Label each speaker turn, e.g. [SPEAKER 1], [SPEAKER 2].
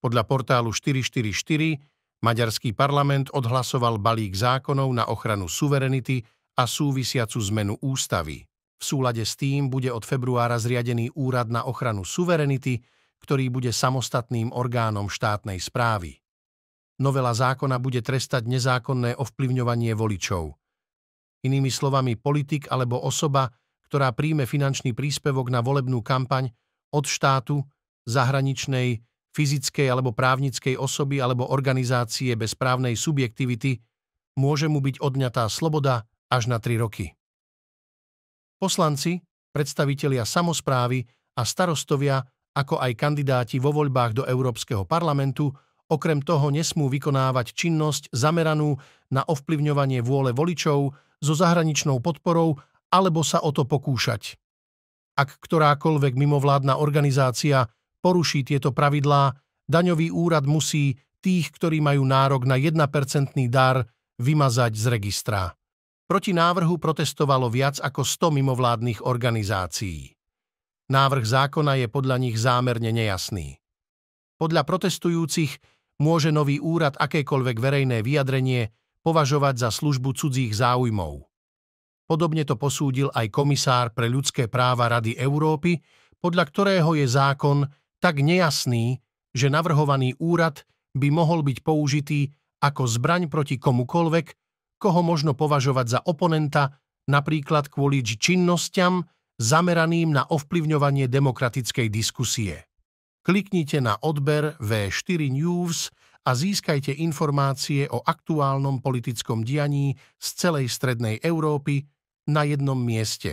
[SPEAKER 1] Podľa portálu 444 maďarský parlament odhlasoval balík zákonov na ochranu suverenity a súvisiacu zmenu ústavy. V súlade s tým bude od februára zriadený Úrad na ochranu suverenity, ktorý bude samostatným orgánom štátnej správy. Novela zákona bude trestať nezákonné ovplyvňovanie voličov. Inými slovami, politik alebo osoba, ktorá príjme finančný príspevok na volebnú kampaň od štátu, zahraničnej fyzickej alebo právnickej osoby alebo organizácie bez právnej subjektivity, môže mu byť odňatá sloboda až na 3 roky. Poslanci, predstavitelia samozprávy a starostovia, ako aj kandidáti vo voľbách do Európskeho parlamentu, okrem toho nesmú vykonávať činnosť zameranú na ovplyvňovanie vôle voličov so zahraničnou podporou alebo sa o to pokúšať. Ak ktorákoľvek mimovládna organizácia poruší tieto pravidlá, daňový úrad musí tých, ktorí majú nárok na 1% dar, vymazať z registra. Proti návrhu protestovalo viac ako 100 mimovládnych organizácií. Návrh zákona je podľa nich zámerne nejasný. Podľa protestujúcich môže nový úrad akékoľvek verejné vyjadrenie považovať za službu cudzích záujmov. Podobne to posúdil aj komisár pre ľudské práva Rady Európy, podľa ktorého je zákon tak nejasný, že navrhovaný úrad by mohol byť použitý ako zbraň proti komukolvek, koho možno považovať za oponenta, napríklad kvôli činnosťam zameraným na ovplyvňovanie demokratickej diskusie. Kliknite na odber V4 News a získajte informácie o aktuálnom politickom dianí z celej Strednej Európy na jednom mieste.